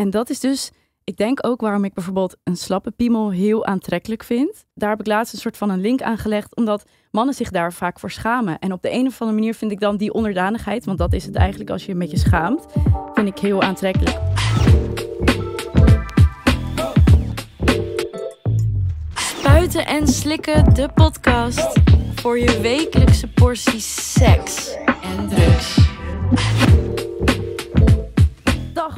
En dat is dus, ik denk ook waarom ik bijvoorbeeld een slappe piemel heel aantrekkelijk vind. Daar heb ik laatst een soort van een link aan gelegd, omdat mannen zich daar vaak voor schamen. En op de een of andere manier vind ik dan die onderdanigheid, want dat is het eigenlijk als je een beetje schaamt, vind ik heel aantrekkelijk. Spuiten en Slikken, de podcast voor je wekelijkse portie seks en drugs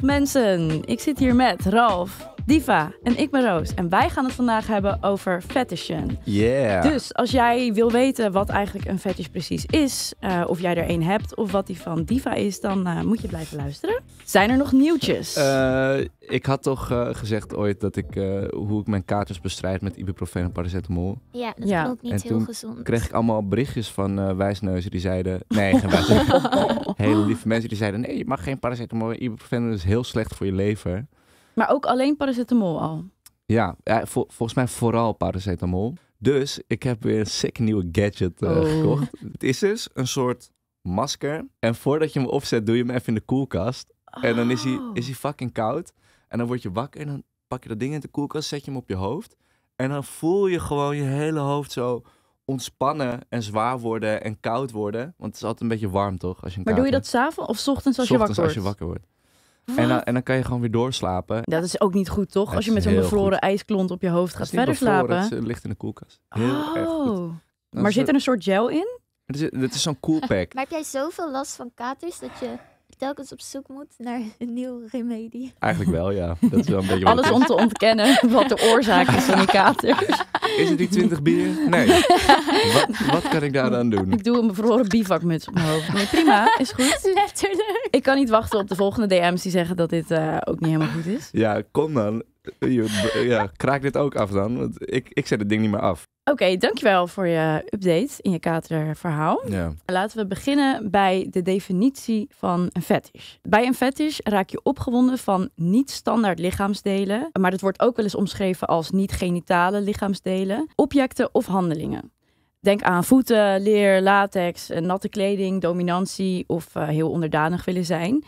mensen, ik zit hier met Ralf. Diva en ik ben Roos en wij gaan het vandaag hebben over fetishen. Yeah. Dus als jij wil weten wat eigenlijk een fetish precies is, eh, of jij er een hebt of wat die van Diva is, dan eh, moet je blijven luisteren. Zijn er nog nieuwtjes? Eh, ik had toch gezegd ooit dat ik hoe ik mijn kaartjes bestrijd met ibuprofen en paracetamol. Ja, dat ja. klopt niet en heel toen Kreeg ik allemaal berichtjes van wijsneuzen die zeiden nee, geen wijsneuzen. Hele lieve mensen die zeiden nee, je mag geen paracetamol, ibuprofen is heel slecht voor je lever. Maar ook alleen paracetamol al? Ja, ja eh, volgens mij vooral paracetamol. Dus ik heb weer een sick nieuwe gadget eh, oh. gekocht. Het is dus een soort masker. En voordat je hem opzet, doe je hem even in de koelkast. En dan is hij, oh. is hij fucking koud. En dan word je wakker en dan pak je dat ding in de koelkast, zet je hem op je hoofd. En dan voel je gewoon je hele hoofd zo ontspannen en zwaar worden en koud worden. Want het is altijd een beetje warm, toch? Als je maar doe je dat s'avonds of s ochtends als je wakker wordt? als je wakker wordt. En dan, dan, kan je gewoon weer doorslapen. Dat is ook niet goed, toch? Als je met zo'n bevroren ijsklont op je hoofd gaat verder slapen. Het eh, ligt in de koelkast. Heel oh. erg goed. Oh. Maar zit er een soort gel in? Het is, het is zo'n coolpack. maar heb jij zoveel last van katers dat je telkens op zoek moet naar een nieuw remedie. Eigenlijk wel, ja. Dat is wel een beetje Alles om te ontkennen wat de oorzaak is van die kater. Is het die 20 bier? Nee. Wat, wat kan ik daaraan doen? Ik doe een bevroren bivakmuts op mijn hoofd. prima, is goed. Ik kan niet wachten op de volgende DM's die zeggen dat dit eh, ook niet helemaal goed is. Ja, kom dan. Ja, kraak dit ook af dan. Want ik, ik zet het ding niet meer af. Oké, okay, dankjewel voor je update in je katerverhaal. Ja. Laten we beginnen bij de definitie van een fetish. Bij een fetish raak je opgewonden van niet-standaard lichaamsdelen, maar dat wordt ook wel eens omschreven als niet-genitale lichaamsdelen, objecten of handelingen. Denk aan voeten, leer, latex, eh, natte kleding, dominantie of eh, heel onderdanig willen zijn.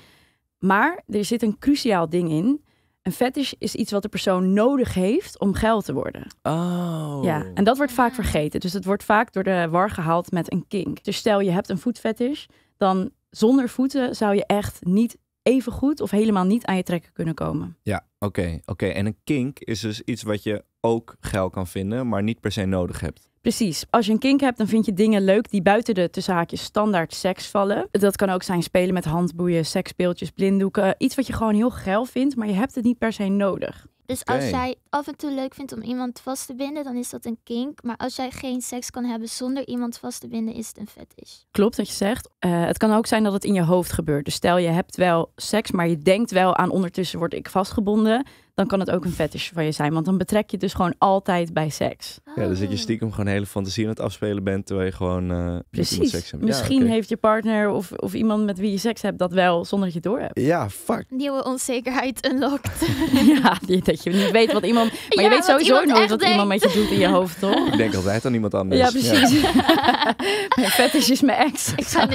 Maar er zit een cruciaal ding in. Een fetish is iets wat de persoon nodig heeft om geil te worden. Oh. Ja, en dat wordt vaak vergeten. Dus het wordt vaak door de war gehaald met een kink. Dus stel je hebt een voetfetish, dan zonder voeten zou je echt niet even goed of helemaal niet aan je trekken kunnen komen. Ja, oké. oké. En een kink is dus iets wat je ook geil kan vinden, maar niet per se nodig hebt. Precies. Als je een kink hebt, dan vind je dingen leuk die buiten de te standaard seks vallen. Dat kan ook zijn spelen met handboeien, seksspeeltjes, blinddoeken. Iets wat je gewoon heel geil vindt, maar je hebt het niet per se nodig. Dus als jij af en toe leuk vindt om iemand vast te binden, dan is dat een kink. Maar als jij geen seks kan hebben zonder iemand vast te binden, is het een fetish. Klopt wat je zegt. Eh, het kan ook zijn dat het in je hoofd gebeurt. Dus stel je hebt wel seks, maar je denkt wel aan ondertussen word ik vastgebonden dan kan het ook een fetish van je zijn. Want dan betrek je dus gewoon altijd bij seks. Ja, dus dat je oh. stiekem gewoon hele fantasie aan het afspelen bent, terwijl je gewoon eh, Precies. seks hebt. Misschien ja, heeft je partner of, of iemand met wie je seks hebt dat wel, zonder dat je het door hebt. Ja, fuck. Nieuwe onzekerheid unlocked. ja, die, dat je niet weet wat iemand... Maar je weet sowieso nooit wat iemand met je doet in je hoofd, toch? Ik denk altijd aan iemand anders. Ja, precies. mijn fetish is mijn ex. Ik ga nu,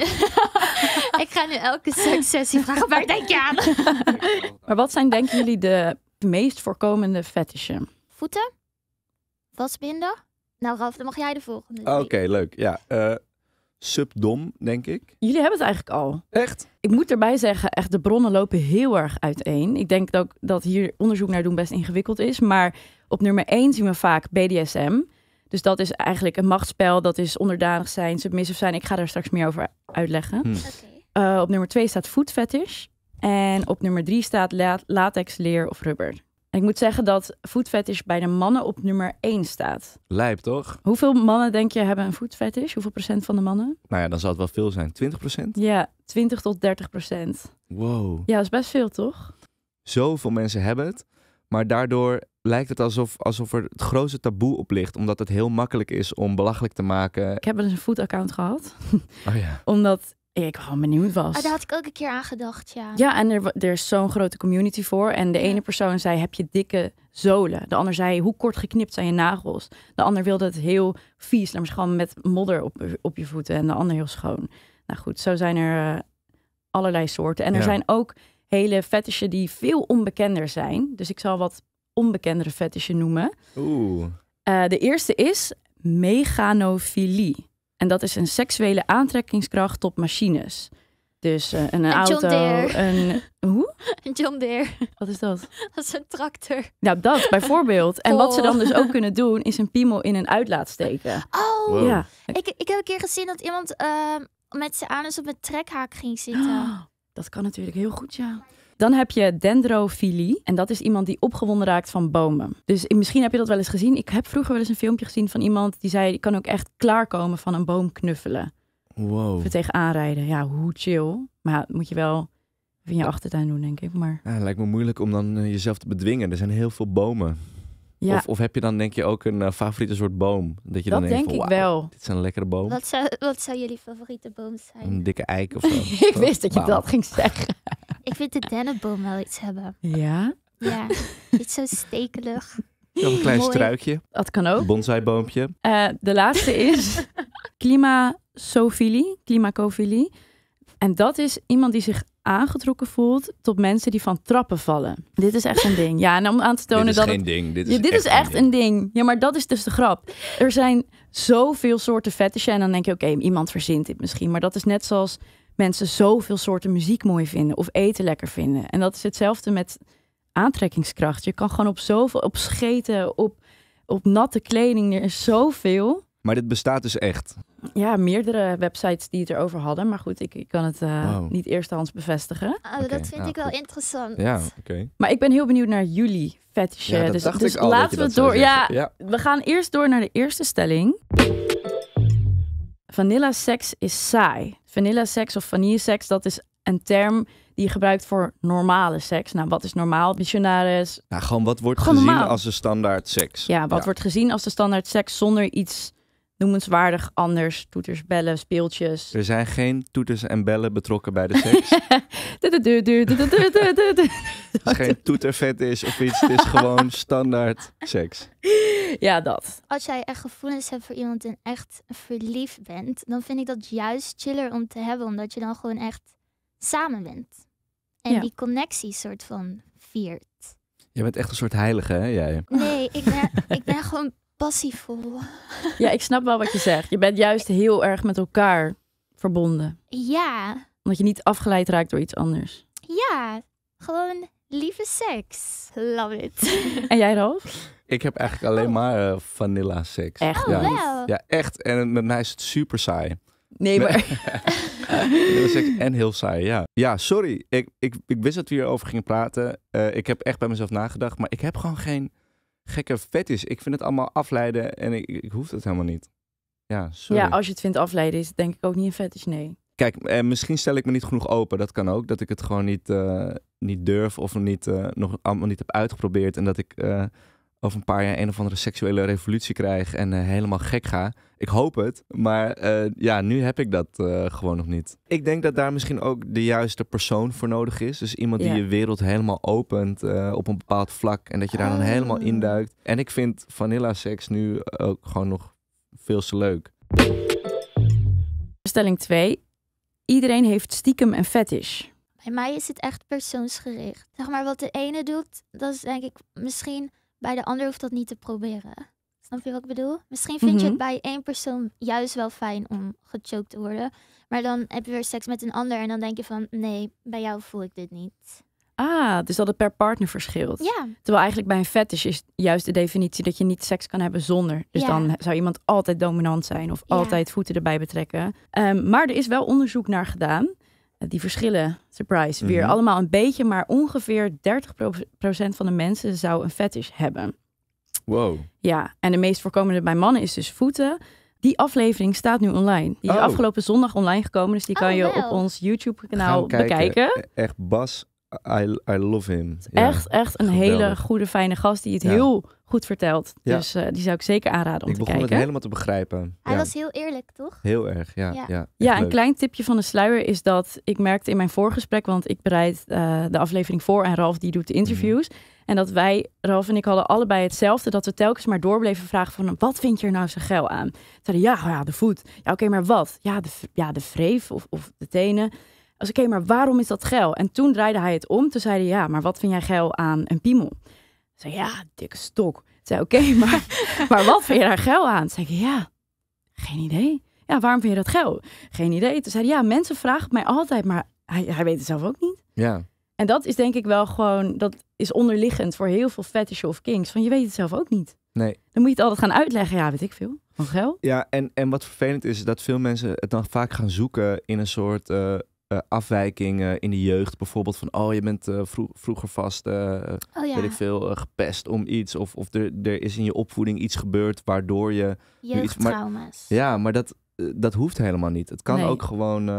ik ga nu elke sekssessie vragen, waar denk je aan? maar wat zijn, denken jullie, de meest voorkomende fetishen? Voeten, Wasbinden? Nou Raf, dan mag jij de volgende. Ah, oké, leuk. Ja, eh, subdom, denk ik. Jullie hebben het eigenlijk al. Echt? Ik moet erbij zeggen, echt, de bronnen lopen heel erg uiteen. Ik denk ook dat hier onderzoek naar doen best ingewikkeld is. Maar op nummer 1 zien we vaak BDSM. Dus dat is eigenlijk een machtsspel. Dat is onderdanig zijn, submissief zijn. Ik ga daar straks meer over uitleggen. Hm. Eh, op nummer 2 staat food fetish. En op nummer drie staat latex, leer of rubber. ik moet zeggen dat voetfetish bij de mannen op nummer 1 staat. Lijp, toch? Hoeveel mannen denk je hebben een voetfetish? Hoeveel procent van de mannen? Nou ja, dan zal het wel veel zijn. 20 procent? Ja, 20 tot 30 procent. Wow. Ja, dat is best veel, toch? Zoveel mensen hebben het. Maar daardoor lijkt het alsof, alsof er het grootste taboe op ligt. Omdat het heel makkelijk is om belachelijk te maken. Ik heb wel eens een voetaccount gehad. Oh ja. omdat ik gewoon benieuwd was. Oh, daar had ik ook een keer aan gedacht, ja. Ja, en er, er is zo'n grote community voor. En de ene persoon zei, heb je dikke zolen? De ander zei, hoe kort geknipt zijn je nagels? De ander wilde het heel vies, namelijk gewoon met modder op, op je voeten. En de ander heel schoon. Nou goed, zo zijn er eh, allerlei soorten. En er zijn ook hele fetishen die veel onbekender zijn. Dus ik zal wat onbekendere fetishen noemen. Oeh. Eh, de eerste is meganofilie. En dat is een seksuele aantrekkingskracht op machines. Dus eh, een, auto, Deere. een... Hoe? Een John Deere. Wat is dat? Dat is een tractor. Nou, dat bijvoorbeeld. En wat ze dan dus ook oh. kunnen doen, is een piemel in een uitlaat steken. Oh! Ja. Ik, ik heb een keer gezien dat iemand uh, met zijn anus op een trekhaak ging zitten. dat kan natuurlijk heel goed, ja. Dan heb je dendrofilie. En dat is iemand die opgewonden raakt van bomen. Dus misschien heb je dat wel eens gezien. Ik heb vroeger wel eens een filmpje gezien van iemand die zei: ik kan ook echt klaarkomen van een boom knuffelen. Wow. Of tegenaanrijden. aanrijden. Ja, hoe chill. Maar moet je wel in je achtertuin doen, denk ik. Maar... het lijkt me moeilijk om dan eh, jezelf te bedwingen. Er zijn heel veel bomen. Ja. Of, of heb je dan denk je ook een eh, favoriete soort boom? Dat, je dat dan denk, ik wel. Dit zijn lekkere boom. Wat zou, wat zou jullie favoriete boom zijn? Een dikke eik of zo. ik wist dat je dat ging zeggen. ik vind de dennenboom wel iets hebben. Ja? Ja, iets zo stekelig. een klein struikje. Dat kan ook. Een bonsaiboompje. Uh, de laatste is klimasofilie, klimacofilie. En dat is iemand die zich aangetrokken voelt tot mensen die van trappen vallen. Dit is echt een ding. Ja, en om aan te tonen is dat. Geen het... ding. Dit is, dit echt, is echt een ding. Ja, maar dat is dus de grap. Er zijn zoveel soorten fetishen. En dan denk je, oké, iemand verzint dit misschien. Maar dat is net zoals mensen zoveel soorten muziek mooi vinden of eten lekker vinden. En dat is hetzelfde met aantrekkingskracht. Je kan gewoon op zoveel, op scheten, op, op natte kleding. Er is zoveel. Maar dit bestaat dus echt? Ja, meerdere websites die het erover hadden. Maar goed, ik, ik kan het uh, niet eerstehands bevestigen. Ah, dat vind nou, ik wel interessant. Ja, oké. Maar ik ben heel benieuwd naar jullie fetish. dus, dus laten we door. Ja, we gaan eerst door naar de eerste stelling. Vanilla seks is saai. Vanilla sex of vanille seks, dat is een term die je gebruikt voor normale seks. Nou, wat is normaal? Missionaris. Nou, gewoon wat wordt gezien als de standaard seks. Ja, wat wordt gezien als de standaard seks zonder iets noemenswaardig anders. Toeters, bellen, speeltjes. Er zijn geen toeters en bellen betrokken bij de seks. Het geen toetervet is of iets. Het is gewoon standaard seks. Ja, dat. Als jij echt gevoelens hebt voor iemand en echt verliefd bent, dan vind ik dat juist chiller om te hebben, omdat je dan gewoon echt samen bent. En die connectie soort van viert. Je bent echt een soort heilige, hè, jij? Nee, ik ben, ik ben gewoon passievol. Ja, ik snap wel wat je zegt. Je bent juist heel erg met elkaar verbonden. Ja. Omdat je niet afgeleid raakt door iets anders. Ja, gewoon lieve seks. Love it. En jij, Rolf? Ik heb eigenlijk alleen oh. maar uh, vanilla seks. Echt? Oh, ja. Wel. ja, echt. En met mij is het super saai. Nee, maar... en heel saai, ja. Ja, sorry. Ik, ik, ik wist dat we hierover gingen praten. Eh, ik heb echt bij mezelf nagedacht. Maar ik heb gewoon geen gekke vet is. Ik vind het allemaal afleiden en ik, ik hoef het helemaal niet. Ja, sorry. ja, als je het vindt afleiden, is het denk ik ook niet een is. nee. Kijk, eh, misschien stel ik me niet genoeg open. Dat kan ook. Dat ik het gewoon niet, eh, niet durf of niet, eh, nog allemaal niet heb uitgeprobeerd. En dat ik eh, over een paar jaar een of andere seksuele revolutie krijg en eh, helemaal gek ga. Ik hoop het, maar eh, ja, nu heb ik dat eh, gewoon nog niet. Ik denk dat daar misschien ook de juiste persoon voor nodig is. Dus iemand die je wereld helemaal opent op een bepaald vlak en dat je daar dan ah. helemaal induikt. En ik vind vanilla seks nu ook gewoon nog veel te leuk. Stelling 2. Iedereen heeft stiekem een fetish. Bij mij is het echt persoonsgericht. Zeg maar wat de ene doet, dat is denk ik misschien bij de ander hoeft dat niet te proberen. Snap je wat ik bedoel? Misschien vind je mhm. het bij één persoon juist wel fijn om gechoked te worden. Maar dan heb je weer seks met een ander en dan denk je van nee, bij jou voel ik dit niet. Ah, dus dat het per partner verschilt. Ja. Terwijl eigenlijk bij een fetish is juist de definitie dat je niet seks kan hebben zonder. Dus dan zou iemand altijd dominant zijn of altijd voeten erbij betrekken. Um, maar er is wel onderzoek naar gedaan. Eh, die verschillen, surprise, weer mhm. allemaal een beetje, maar ongeveer 30% van de mensen zou een fetish hebben. Wow. Ja, en de meest voorkomende bij mannen is dus voeten. Die aflevering staat nu online. Die is oh. afgelopen zondag online gekomen, dus die kan oh, je op ons YouTube-kanaal bekijken. E-, echt, Bas, I, I love him. Echt, echt een hele goede, fijne gast die het heel goed verteld. Dus eh, die zou ik zeker aanraden om ik te kijken. Ik begon het helemaal te begrijpen. Hij was heel eerlijk, toch? Heel erg, ja. Ja, ja, een klein tipje van de sluier is dat ik merkte in mijn voorgesprek, want ik bereid eh, de aflevering voor en Ralf die doet de interviews. Mhm. En dat wij, Ralf en ik, hadden allebei hetzelfde. Dat we telkens maar doorbleven vragen van, wat vind je er nou zo geil aan? Zeiden, ja, ja, de voet. Ja, oké, maar wat? Ja, de, ja, de vreef of, of de tenen. Als oké, okay, maar waarom is dat geil? En toen draaide hij het om. Toen zei hij, ja, maar wat vind jij geil aan een piemel? zei, ja, dikke stok. zei, oké, maar, maar wat vind je daar geil aan? Zei ik, ja, geen idee. Ja, waarom vind je dat geil? Geen idee. Toen zei ja, mensen vragen mij altijd, maar hij, hij weet het zelf ook niet. Ja. En dat is denk ik wel gewoon, dat is onderliggend voor heel veel fetish of kings Van je weet het zelf ook niet. Nee. Dan moet je het altijd gaan uitleggen. Ja, weet ik veel. Van geld Ja, en, en wat vervelend is, dat veel mensen het dan vaak gaan zoeken in een soort eh, eh, afwijkingen in de jeugd. Bijvoorbeeld van, oh, je bent eh, vroeger vast, uh, ik veel, gepest om iets. Of, of er, er is in je opvoeding iets gebeurd waardoor je... Jeugdtrauma's. ja, maar dat, dat hoeft helemaal niet. Het kan ook gewoon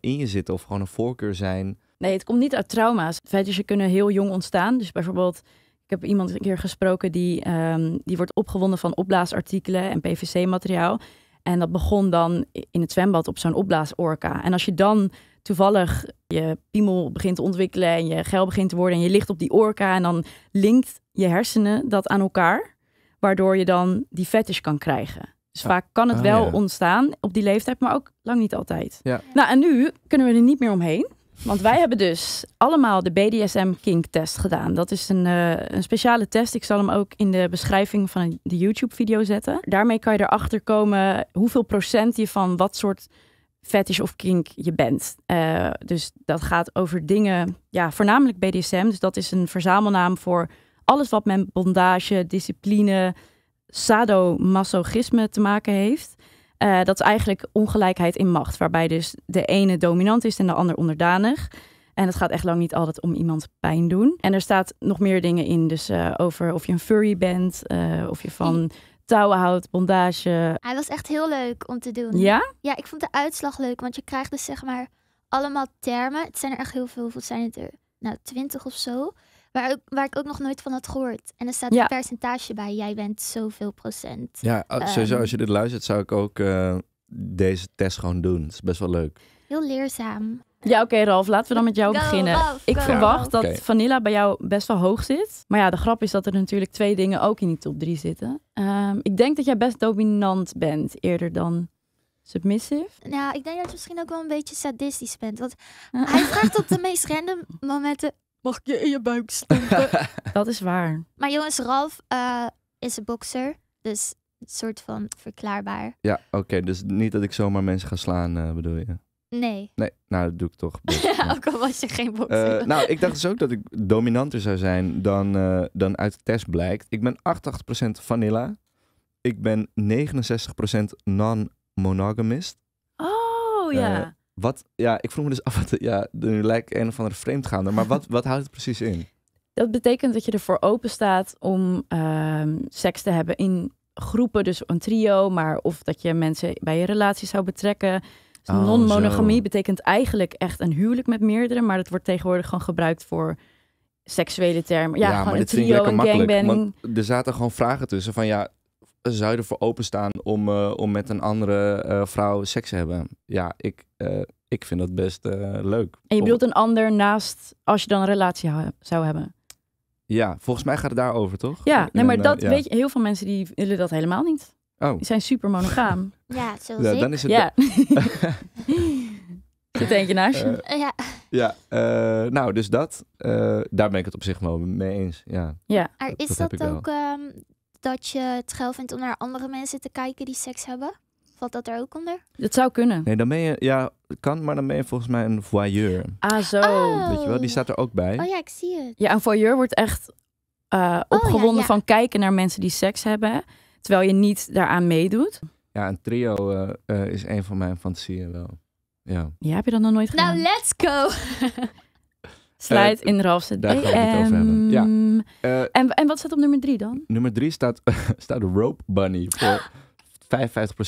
in je zitten of gewoon een voorkeur zijn. Nee, het komt niet uit trauma's. Feitjes ze kunnen heel jong ontstaan. Dus bijvoorbeeld... Ik heb iemand een keer gesproken die, ehm, die wordt opgewonden van opblaasartikelen en PVC-materiaal. En dat begon dan in het zwembad op zo'n opblaasorka. En als je dan toevallig je piemel begint te ontwikkelen en je geil begint te worden en je ligt op die orka en dan linkt je hersenen dat aan elkaar, waardoor je dan die fetish kan krijgen. Dus vaak kan het ah, wel ontstaan op die leeftijd, maar ook lang niet altijd. Nou, en nu kunnen we er niet meer omheen. Want wij hebben dus allemaal de BDSM Kink test gedaan. Dat is een, eh, een speciale test. Ik zal hem ook in de beschrijving van de YouTube video zetten. Daarmee kan je erachter komen hoeveel procent je van wat soort fetish of kink je bent. Eh, dus dat gaat over dingen, ja, voornamelijk BDSM. Dus dat is een verzamelnaam voor alles wat met bondage, discipline, sadomasochisme te maken heeft. Eh, dat is eigenlijk ongelijkheid in macht, waarbij dus de ene dominant is en de ander onderdanig. En het gaat echt lang niet altijd om iemand pijn doen. En er staat nog meer dingen in, dus eh, over of je een furry bent, of je van touwenhout, bondage. Hij was echt heel leuk om te doen. Ja? Ja, ik vond de uitslag leuk, want je krijgt dus zeg maar allemaal termen. Het zijn er echt heel veel. Hoeveel zijn het er? Nou, twintig of zo. Waar, waar ik ook nog nooit van had gehoord. En er staat een percentage bij. Jij bent zoveel procent. Ja, oh, ehm. als je dit luistert zou ik ook eh, deze test gewoon doen. Het is best wel leuk. Heel leerzaam. Ja, oké Ralf, laten we dan met jou beginnen. ik verwacht dat Vanilla bij jou best wel hoog zit. Maar ja, de grap is dat er natuurlijk twee dingen ook in die top 3 zitten. Ehm, ik denk dat jij best dominant bent, eerder dan submissive. Nou, ik denk dat je misschien ook wel een beetje sadistisch bent. Want hij vraagt op de meest random momenten... Mag ik je in je buik stoppen? dat is waar. Maar jongens, Ralf eh, is een bokser. Dus een soort van verklaarbaar. Ja, oké. dus niet dat ik zomaar mensen ga slaan, eh, bedoel je? Nee. Nee, nou dat doe ik toch. Dus, ook al was je geen eh, bokser. nou, ik dacht dus ook dat ik dominanter zou zijn dan, eh, dan uit de test blijkt. Ik ben 88% vanilla. Ik ben 69% non-monogamist. Oh, ja. Eh, wat, ja, ik vroeg me dus af, wat, ja, nu lijkt een of andere vreemdgaande, maar wat, wat houdt het precies in? Dat betekent dat je ervoor open staat om ehm, seks te hebben in groepen, dus een trio, maar of dat je mensen bij je relatie zou betrekken. Dus oh, non-monogamie betekent eigenlijk echt een huwelijk met meerdere, maar dat wordt tegenwoordig gewoon gebruikt voor seksuele termen. Ja, gewoon maar een dit trio, vind ik lekker makkelijk. er zaten gewoon vragen tussen van ja, zou je ervoor openstaan om, eh, om met een andere eh, vrouw seks te hebben? Ja, ik, eh, ik vind dat best leuk. En je bedoelt een ander naast als je dan een relatie zou hebben? Ja, volgens mij gaat het daarover, toch? Ja, nee, maar dat weet je, heel veel mensen die willen dat helemaal niet. Oh. zijn super monogaam. Ja, zoals ja, dan is het. Ja. Zit eentje naast je? Eh, ja. Ja, eh, nou, dus dat. Eh, daar ben ik het op zich wel mee eens. Ja. ja. Maar is dat, ook ehm, dat je het geil vindt om naar andere mensen te kijken die seks hebben? Valt dat er ook onder? Dat zou kunnen. Nee, dan ben je, ja, kan, maar dan ben je volgens mij een voyeur. Ah, zo. Oh. Weet je wel, die staat er ook bij. Oh ja, ik zie het. Ja, een voyeur wordt echt oh opgewonden van kijken naar mensen die seks hebben, terwijl je niet daaraan meedoet. Ja, een trio eh, eh, is een van mijn fantasieën wel. Ja. ja, heb je dat nog nooit nou, gedaan? Nou, let's go! Sluit eh, in Ralf's het Daar gaan we het over hebben. Ja. en, en wat staat op nummer drie dan? Nummer drie staat, staat Rope Bunny voor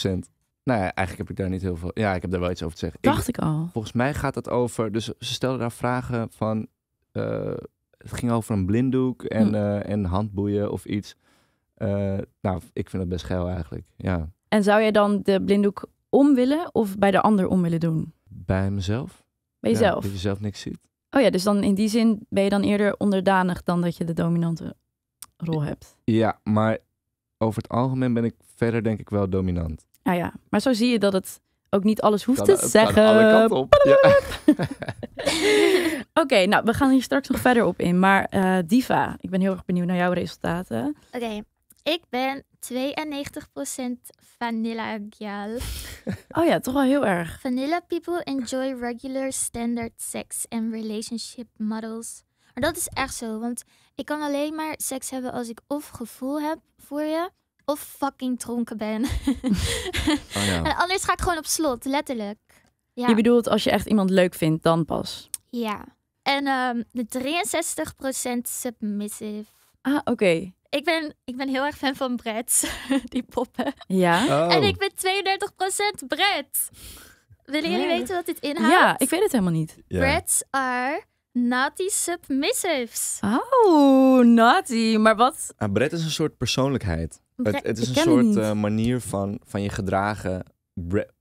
55%. Nou ja, eigenlijk heb ik daar niet heel veel. Ja, ik heb daar wel iets over te zeggen. Dacht ik, al. Volgens mij gaat het over. Dus ze stelden daar vragen van. het ging over een blinddoek en, hm. en handboeien of iets. nou, ik vind dat best geil eigenlijk. Ja. En zou jij dan de blinddoek om willen of bij de ander om willen doen? Bij mezelf. Bij jezelf? dat je zelf niks ziet. Oh ja, dus dan in die zin ben je dan eerder onderdanig dan dat je de dominante rol hebt. Ja, maar over het algemeen ben ik verder denk ik wel dominant. Ah ja, maar zo zie je dat het ook niet alles hoeft te zeggen. Oké, nou, we gaan hier straks nog verder op in. Maar Diva, ik ben heel erg benieuwd naar jouw resultaten. Oké. Ik ben 92% vanilla gal. Oh ja, toch wel heel erg. Vanilla people enjoy regular standard sex and relationship models. Maar dat is echt zo, want ik kan alleen maar seks hebben als ik of gevoel heb voor je, of fucking dronken ben. Oh ja. En anders ga ik gewoon op slot, letterlijk. Ja. Je bedoelt als je echt iemand leuk vindt, dan pas. Ja. En um, de 63% submissive. Ah, oké ik ben, ik ben heel erg fan van Brett, die poppen. Ja. En oh. ik ben 32% Brett. Willen jullie oh. weten wat dit inhoudt? Ja, ik weet het helemaal niet. Ja. are naughty submissives. Oh, naughty. Maar wat? Ah, is een soort persoonlijkheid. het, het, is een soort eh, manier van, van je gedragen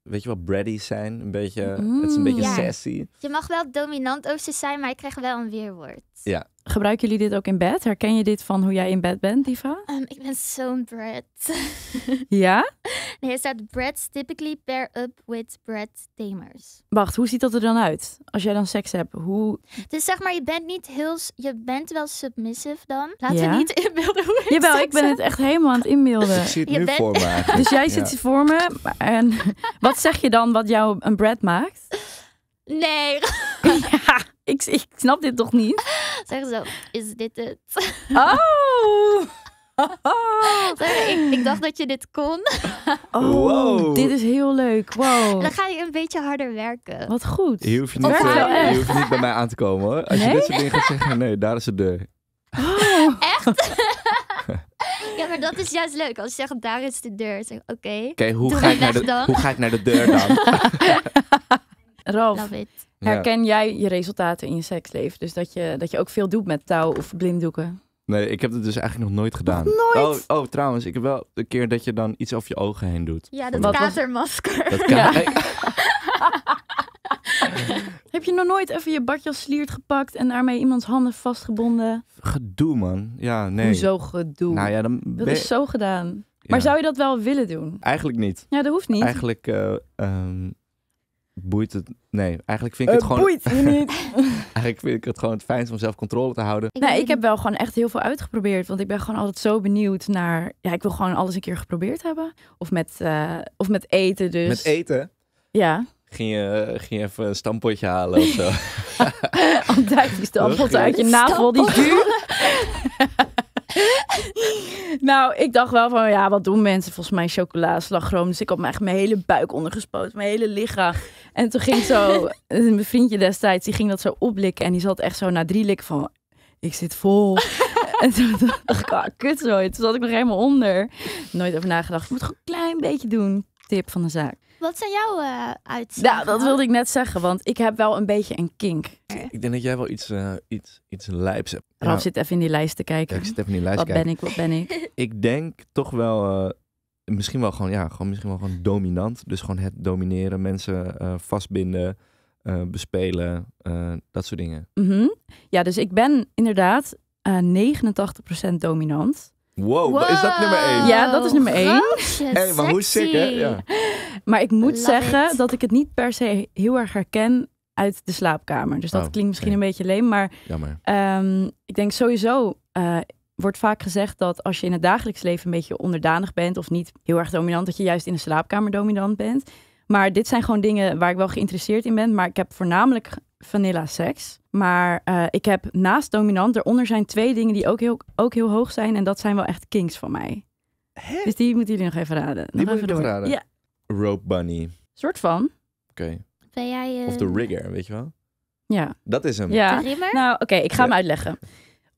weet je wat bratty zijn. Een beetje, het is een beetje sessie. sassy. Je mag wel dominant over ze zijn, maar ik krijg wel een weerwoord. Ja. Gebruiken jullie dit ook in bed? Herken je dit van hoe jij in bed bent, Diva? Um, ik ben zo'n bread. ja? Nee, er staat bread typically pair up with bread tamers. Wacht, hoe ziet dat er dan uit? Als jij dan seks hebt, hoe... Dus zeg maar, je bent niet heel... Je bent wel submissive dan. Laten ja? we niet inbeelden hoe ik ik ben het echt helemaal aan het inbeelden. ik je bent... voor me. Dus jij zit ja. voor me. En wat zeg je dan wat jou een bread maakt? Nee. ja, ik, ik snap dit toch niet? Zeg zo, is dit het? Oh! Oh. Ik, ik, dacht dat je dit kon. Oh, dit is heel leuk. Wow. Dan ga je een beetje harder werken. Wat goed. Je hoeft niet, eh, je hoeft niet bij mij aan te komen hoor. Als nee? je dit soort dingen gaat zeggen, nee, daar is het de. Oh. Echt? Ja, maar dat is juist leuk. Als je zegt, daar is de deur. Zeg, oké. oké, hoe, ga ik naar de, hoe ga ik naar de deur dan? Ralf, herken jij je resultaten in je seksleven? Dus dat je, dat je ook veel doet met touw of blinddoeken? Nee, ik heb het dus eigenlijk nog nooit gedaan. nooit? Oh, oh, trouwens, ik heb wel een keer dat je dan iets over je ogen heen doet. Ja, dat katermasker. Dat Heb je nog nooit even je badjas sliert gepakt en daarmee iemands handen vastgebonden? Gedoe, man. Ja, nee. Zo gedoe. Nou ja, dan Dat is zo gedaan. Maar zou je dat wel willen doen? Eigenlijk niet. Ja, dat hoeft niet. Eigenlijk eh, ehm, boeit het... Nee, eigenlijk vind ik eh, het gewoon gewoon... boeit niet. Eigenlijk vind ik het gewoon het fijnst om zelf controle te houden. nee, ik heb wel gewoon echt heel veel uitgeprobeerd. Want ik ben gewoon altijd zo benieuwd naar... Ja, ik wil gewoon alles een keer geprobeerd hebben. Of met, eh, of met eten dus. Met eten. Ja. Ging je, ging even een stampotje halen of zo? Altijd die stampot uit je navel, die duur. nou, ik dacht wel van, ja, wat doen mensen? Volgens mij chocola, slagroom. Dus ik had me echt mijn hele buik ondergespoten, mijn hele lichaam. En toen ging zo, eh, mijn vriendje destijds, die ging dat zo oplikken. En die zat echt zo na drie likken van, ik zit vol. en toen dacht ik, ah, kut zo. Toen zat ik nog helemaal onder. Nooit over nagedacht. Ik moet gewoon een klein beetje doen tip van de zaak. Wat zijn jouw uh, eh, uitzichten? Nou, dat wilde ik net zeggen, want ik heb wel een beetje een kink. Ik denk dat jij wel iets, uh, iets, iets lijps hebt. Raf zit even in die lijst te kijken. Ja, ik zit even in die lijst wat te kijken. Wat ben ik, wat ben ik? ik denk toch wel, eh, misschien wel gewoon, ja, gewoon, misschien wel gewoon dominant. Dus gewoon het domineren, mensen vastbinden. bespelen, dat soort dingen. Mm Ja, dus ik ben inderdaad 89% dominant. Wow, is dat nummer één? Ja, dat is nummer één. Hey, maar hoe sick, hè? Ja. Maar ik moet zeggen dat ik het niet per se heel erg herken uit de slaapkamer. Dus dat oh, klinkt misschien een beetje leem, maar ehm, ik denk sowieso eh, wordt vaak gezegd dat als je in het dagelijks leven een beetje onderdanig bent of niet heel erg dominant, dat je juist in de slaapkamer dominant bent. Maar dit zijn gewoon dingen waar ik wel geïnteresseerd in ben. Maar ik heb voornamelijk vanilla seks. Maar eh, ik heb naast dominant, eronder zijn twee dingen die ook heel, ook heel hoog zijn. En dat zijn wel echt kinks van mij. Hè? Dus die moeten jullie nog even raden. Nog die je nog raden? Ja. Rope bunny. Soort van. Oké. Ben jij... Eh, of de rigger, weet je wel? Ja. Dat is hem. Ja. De Nou, oké, ik ga hem uitleggen.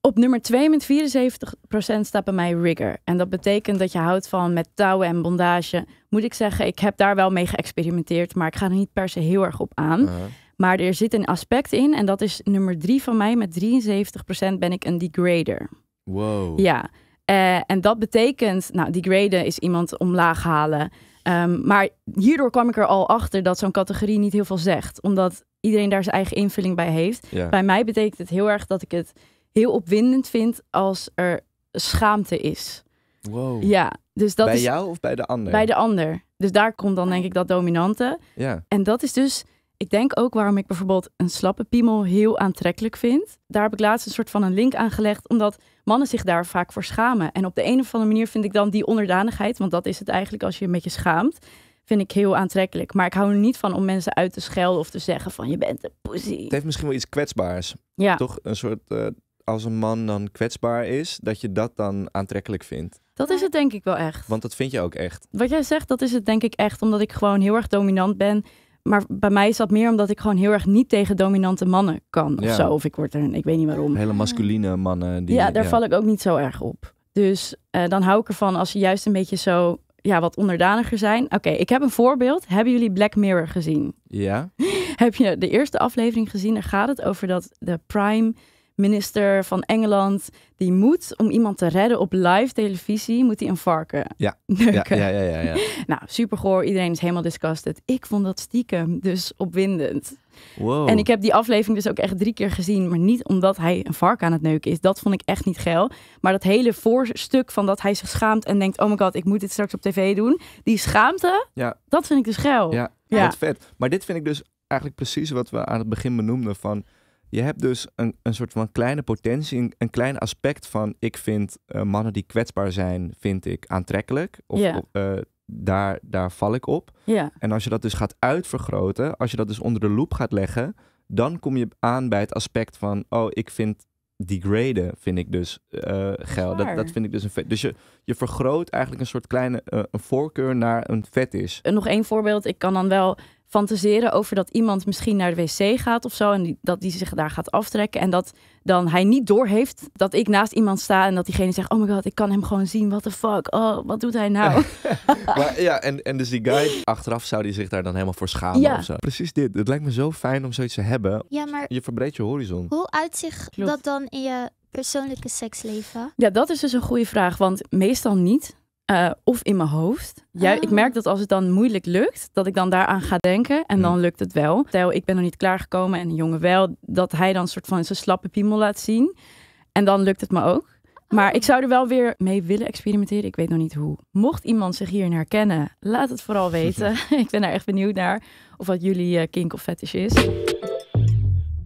Op nummer 2 met 74% staat bij mij rigger. En dat betekent dat je houdt van met touwen en bondage. Moet ik zeggen, ik heb daar wel mee geëxperimenteerd, maar ik ga er niet per se heel erg op aan. Maar er zit een aspect in en dat is nummer drie van mij. Met 73% ben ik een degrader. Wow. Ja. Eh, en dat betekent, nou, degraden is iemand omlaag halen. Ehm, maar hierdoor kwam ik er al achter dat zo'n categorie niet heel veel zegt. Omdat iedereen daar zijn eigen invulling bij heeft. Bij mij betekent het heel erg dat ik het heel opwindend vind als er schaamte is. Wow. Ja, dus dat bij jou of bij de ander? Bij de ander. Dus daar komt dan denk oh. ik dat dominante. Ja. En dat is dus ik denk ook waarom ik bijvoorbeeld een slappe piemel heel aantrekkelijk vind. Daar heb ik laatst een soort van een link aan gelegd, omdat mannen zich daar vaak voor schamen. En op de een of andere manier vind ik dan die onderdanigheid, want dat is het eigenlijk als je een beetje schaamt, vind ik heel aantrekkelijk. Maar ik hou er niet van om mensen uit te schelden of te zeggen van je bent een pussy. Het heeft misschien wel iets kwetsbaars. Ja. Toch een soort, eh, als een man dan kwetsbaar is, dat je dat dan aantrekkelijk vindt. Dat is het denk ik wel echt. Want dat vind je ook echt. Wat jij zegt, dat is het denk ik echt, omdat ik gewoon heel erg dominant ben maar bij mij is dat meer omdat ik gewoon heel erg niet tegen dominante mannen kan of zo. Of ik word er, ik weet niet waarom. Hele masculine mannen. Die, ja, daar val ik ook niet zo erg op. Dus eh, dan hou ik ervan als ze juist een beetje zo, ja, wat onderdaniger zijn. Oké, ik heb een voorbeeld. Hebben jullie Black Mirror gezien? Ja. heb je de eerste aflevering gezien? Er gaat het over dat de Prime minister van Engeland, die moet, om iemand te redden op live televisie, moet hij een varken ja. neuken. Ja, ja, ja, ja, nou, supergoor. Iedereen is helemaal disgusted. Ik vond dat stiekem dus opwindend. Wow. En ik heb die aflevering dus ook echt drie keer gezien. Maar niet omdat hij een varken aan het neuken is. Dat vond ik echt niet geil. Maar dat hele voorstuk van dat hij zich schaamt en denkt... oh my god, ik moet dit straks op tv doen. Die schaamte, ja. dat vind ik dus geil. Ja, ja. vet. Maar dit vind ik dus eigenlijk precies wat we aan het begin benoemden van je hebt dus een, een soort van kleine potentie, een, klein aspect van ik vind eh, mannen die kwetsbaar zijn, vind ik aantrekkelijk. Of, eh, daar, daar val ik op. En als je dat dus gaat uitvergroten, als je dat dus onder de loep gaat leggen, dan kom je aan bij het aspect van oh, ik vind degraden, vind ik dus eh, geld Dat, dat, vind ik dus een vet. Dus je, je vergroot eigenlijk een soort kleine een voorkeur naar een vet is. En nog één voorbeeld, ik kan dan wel fantaseren over dat iemand misschien naar de wc gaat of zo. En die, dat die zich daar gaat aftrekken. En dat dan hij niet door heeft dat ik naast iemand sta. En dat diegene zegt: Oh my god, ik kan hem gewoon zien. wat the fuck? Oh, wat doet hij nou? maar, ja, en, en dus die guy, achteraf zou die zich daar dan helemaal voor schamen ja. of zo. Precies dit. Het lijkt me zo fijn om zoiets te hebben. Ja, maar je verbreedt je horizon. Hoe uitzicht dat dan in je persoonlijke seksleven? Ja, dat is dus een goede vraag. Want meestal niet. Eh, of in mijn hoofd. Ik ah. merk dat als het dan moeilijk lukt, dat ik dan daaraan ga denken en dan lukt het wel. Stel, ik ben nog niet klaargekomen en de jongen wel, dat hij dan een soort van zijn slappe piemel laat zien. En dan lukt het me ook. Maar oh. ik zou er wel weer mee willen experimenteren. Ik weet nog niet hoe. Mocht iemand zich hierin herkennen, laat het vooral weten. ik ben daar echt benieuwd naar. Of wat jullie eh, kink of fetish is.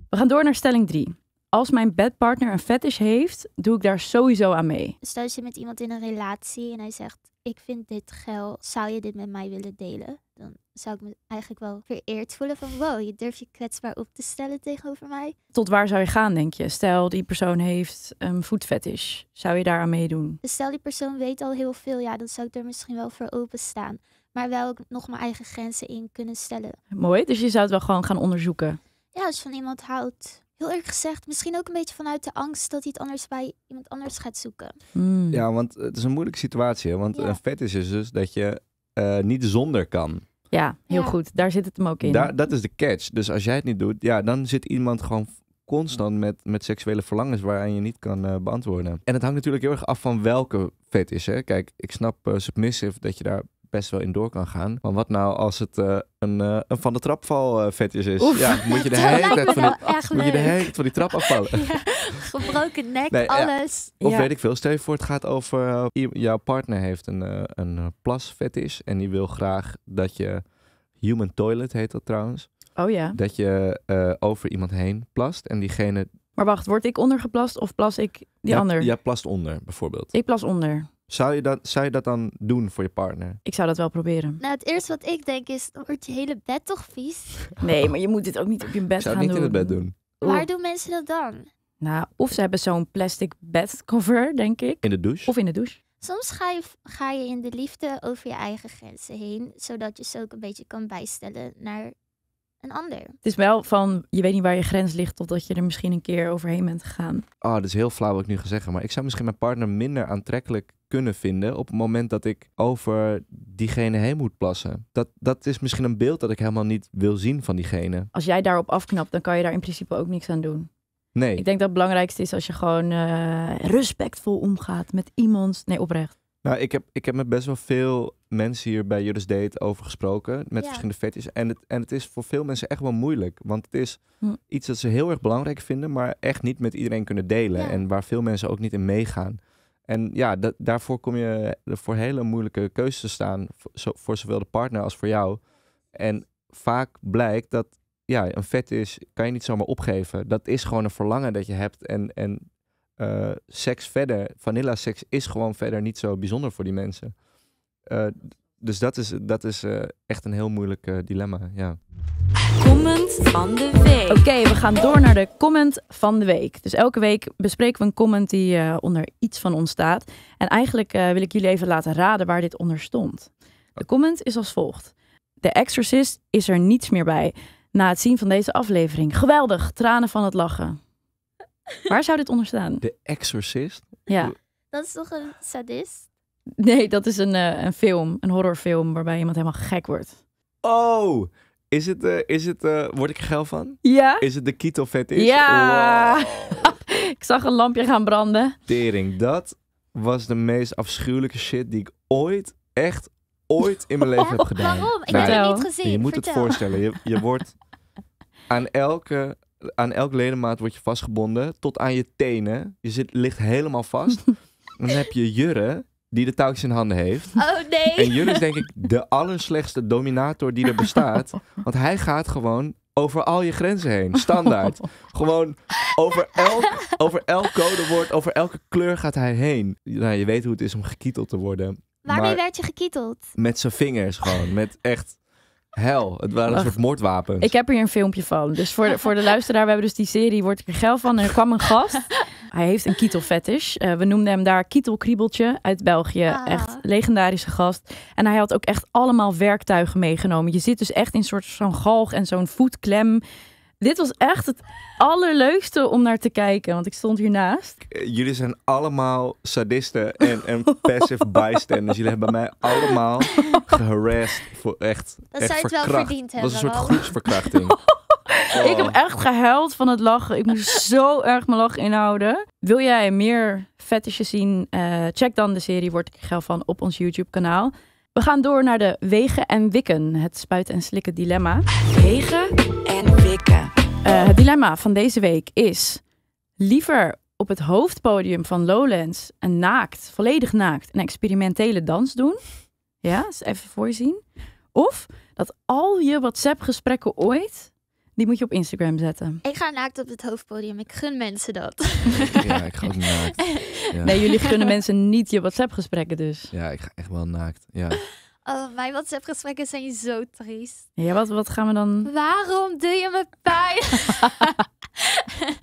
We gaan door naar stelling 3 als mijn bedpartner een fetish heeft, doe ik daar sowieso aan mee. Stel dus je met iemand in een relatie en hij zegt: Ik vind dit geil, zou je dit met mij willen delen? Dan zou ik me eigenlijk wel vereerd voelen van: Wow, je durft je kwetsbaar op te stellen tegenover mij. Tot waar zou je gaan, denk je? Stel die persoon heeft een voetfetish, zou je daar aan meedoen? Dus stel die persoon weet al heel veel, ja, dan zou ik er misschien wel voor openstaan. Maar wel nog mijn eigen grenzen in kunnen stellen. Mooi, dus je zou het wel gewoon gaan onderzoeken. Ja, als je van iemand houdt heel erg gezegd, misschien ook een beetje vanuit de angst dat hij het anders bij iemand anders gaat zoeken. Hmm. Ja, want het is een moeilijke situatie. Want een fetish is dus dat je eh, niet zonder kan. Ja, heel goed. Daar zit het hem ook in. Daar, dat is de catch. Dus als jij het niet doet, ja, dan zit iemand gewoon constant met, met seksuele verlangens waaraan je niet kan eh, beantwoorden. En het hangt natuurlijk heel erg af van welke vet Hè? Kijk, ik snap submissief eh, submissive dat je daar best wel in door kan gaan. Maar wat nou als het eh, een, eh, een van de trapval uh, is? Ja, moet je de hele tijd van die, moet je de hele van die trap afvallen. gebroken nek, alles. Ja. Of weet ik veel. Stel je voor, het gaat over jouw partner heeft een, een plas is en die wil graag dat je human toilet heet dat trouwens. Oh ja. Dat je over iemand heen plast en diegene. Maar wacht, word ik ondergeplast of plas ik die ja, ander? Ja plast onder bijvoorbeeld. Ik plas onder. Zou je, dat, zou je dat dan doen voor je partner? Ik zou dat wel proberen. Nou, het eerste wat ik denk is, dan wordt je hele bed toch vies? Nee, maar je moet dit ook niet op je bed gaan doen. zou het niet in het bed doen. Waar doen mensen dat dan? Nou, of ze hebben zo'n plastic cover, denk ik. In de douche? Of in de douche. Soms ga je, ga je in de liefde over je eigen grenzen heen, zodat je ze ook een beetje kan bijstellen naar een ander. Het is wel van, je weet niet waar je grens ligt totdat je er misschien een keer overheen bent gegaan. Ah, oh, dat is heel flauw wat ik nu ga zeggen, maar ik zou misschien mijn partner minder aantrekkelijk kunnen vinden op het moment dat ik over diegene heen moet plassen. Dat, dat is misschien een beeld dat ik helemaal niet wil zien van diegene. Als jij daarop afknapt, dan kan je daar in principe ook niks aan doen. Nee. Ik denk dat het belangrijkste is als je gewoon eh, respectvol omgaat met iemand. Nee, oprecht. Nou, ik heb, ik heb met best wel veel mensen hier bij Juris Date over gesproken. Met ja. verschillende vetjes. En het, en het is voor veel mensen echt wel moeilijk. Want het is hm. iets dat ze heel erg belangrijk vinden. Maar echt niet met iedereen kunnen delen. En waar veel mensen ook niet in meegaan. En ja, daarvoor kom je voor hele moeilijke keuzes te staan. Voor, voor zowel de partner als voor jou. En vaak blijkt dat ja, een vet is, kan je niet zomaar opgeven. Dat is gewoon een verlangen dat je hebt. En, en uh, seks verder, vanilla seks is gewoon verder niet zo bijzonder voor die mensen. Eh, dus dat is, dat is eh, echt een heel moeilijk dilemma. Ja. Comment van de week. Oké, we gaan door naar de comment van de week. Dus elke week bespreken we een comment die onder iets van ons staat. En eigenlijk wil ik jullie even laten raden waar dit onder stond. De comment is als volgt: De Exorcist is er niets meer bij. Na het zien van deze aflevering. Geweldig, tranen van het lachen. Waar zou dit onder staan? De Exorcist? Ja. Dat is toch een sadist? Nee, dat is een, eh, een film, een horrorfilm waarbij iemand helemaal gek wordt. Oh, is het, eh, is het uh, word ik er geil van? Ja. Is het de keto is? Ja. ik zag een lampje gaan branden. Tering, dat was de meest afschuwelijke shit die ik ooit, echt ooit in mijn leven heb oh, gedaan. Waarom? Ik heb het niet gezien. Je moet het voorstellen. Je, je wordt aan elke aan elk ledemaat word je vastgebonden tot aan je tenen. Je zit, ligt helemaal vast. dan heb je Jurre, die de touwtjes in handen heeft. Oh nee! En Jurre is denk ik de allerslechtste dominator die er bestaat. Want hij gaat gewoon over al je grenzen heen. Standaard. Gewoon over elk, over elk codewoord, over elke kleur gaat hij heen. Nou, je weet hoe het is om gekieteld te worden. Waarmee werd je gekieteld? Met zijn vingers gewoon. Met echt hel. Het waren een soort moordwapen. Ik heb hier een filmpje van. Dus voor de, voor de luisteraar, we hebben dus die serie Word ik er geil van. En er kwam een gast. Hij heeft een kietelfetish. Uh, eh, we noemden hem daar Kietelkriebeltje uit België. Ah. Echt legendarische gast. En hij had ook echt allemaal werktuigen meegenomen. Je zit dus echt in soort van galg en zo'n voetklem. Dit was echt het allerleukste om naar te kijken, want ik stond hiernaast. Eh, jullie zijn allemaal sadisten en, passive bystanders. Jullie hebben mij allemaal geharassed voor echt. Dat echt je het wel verdiend hebben. Dat was een soort groepsverkrachting. Oh. Ik heb echt gehuild van het lachen. Ik moest zo erg mijn lach inhouden. Wil jij meer fetishes zien? Eh, check dan de serie Word ik geil van op ons YouTube kanaal. We gaan door naar de wegen en wikken. Het spuiten en slikken dilemma. Wegen en wikken. Eh, het dilemma van deze week is liever op het hoofdpodium van Lowlands een naakt, volledig naakt, een experimentele dans doen. Ja, eens even voorzien. Of dat al je WhatsApp-gesprekken ooit die moet je op Instagram zetten. Ik ga naakt op het hoofdpodium. Ik gun mensen dat. ja, ik ga ook naakt. Nee, jullie gunnen mensen niet je WhatsApp-gesprekken dus. Ja, ik ga echt wel naakt. Ja. Oh, mijn WhatsApp-gesprekken zijn zo triest. Ja, wat, wat gaan we dan... Waarom doe je me pijn?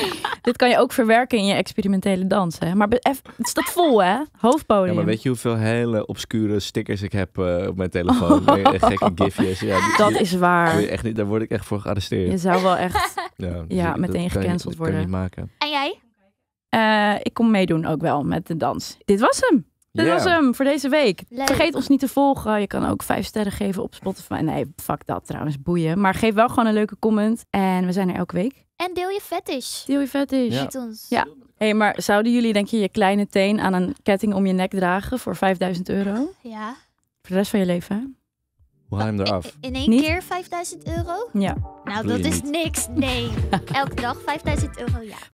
Dit kan je ook verwerken in je experimentele dansen. Maar het staat vol, hè? Hoofdpodium. Ja, maar weet je hoeveel hele obscure stickers ik heb eh, op mijn telefoon? Oh. Gekke gifjes. Ja, dat is waar. Echt niet, daar word ik echt voor gearresteerd. Je zou wel echt ja, meteen gecanceld worden. En jij? Eh, ik kom meedoen ook wel met de dans. Dit was hem. Dat was hem voor deze week. Vergeet ons niet te volgen. Je kan ook vijf sterren geven op Spotify. Nee, fuck dat trouwens, boeien. Maar geef wel gewoon een leuke comment. En we zijn er elke week. En deel je fetish. Deel je fetish. Ja. ons. Ja. hey, maar zouden jullie denk je je kleine teen aan een ketting om je nek dragen voor 5000 euro? Ja. Voor de rest van je leven, Hoe We je hem oh, eraf. In één keer 5000 euro? Ja. Nou, dat is niks. Nee. Elke dag 5000 euro, ja.